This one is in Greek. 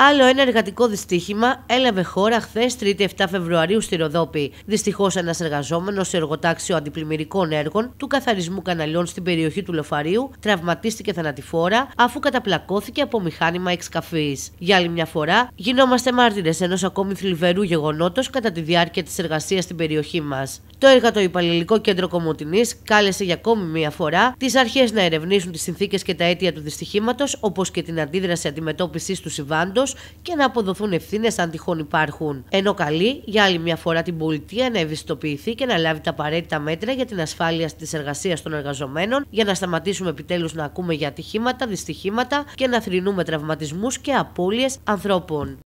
Άλλο ένα εργατικό δυστύχημα έλαβε χώρα χθες, 3η 7 Φεβρουαρίου, στη Ροδόπη. Δυστυχώς, ένας εργαζόμενος σε εργοτάξιο αντιπλημμυρικών έργων του καθαρισμού καναλιών στην περιοχή του Λοφαρίου τραυματίστηκε θανατηφόρα αφού καταπλακώθηκε από μηχάνημα εξκαφής. Για άλλη μια φορά, γινόμαστε μάρτυρες ενός ακόμη θλιβερού γεγονότος κατά τη διάρκεια της εργασίας στην περιοχή μας. Το υπαλληλικό κέντρο Κομωτινής κάλεσε για ακόμη μία φορά τις αρχές να ερευνήσουν τις συνθήκες και τα αίτια του δυστυχήματος, όπως και την αντίδραση αντιμετώπισης του συμβάντος και να αποδοθούν ευθύνες αν τυχόν υπάρχουν. Ενώ καλεί για άλλη μια φορά την πολιτεία να ευαισθητοποιηθεί και να λάβει τα απαραίτητα μέτρα για την ασφάλεια της εργασίας των εργαζομένων, για να σταματήσουμε επιτέλους να ακούμε για ατυχήματα, δυστυχήματα και να θρυνούμε τραυματισμούς και απώλειες ανθρώπων.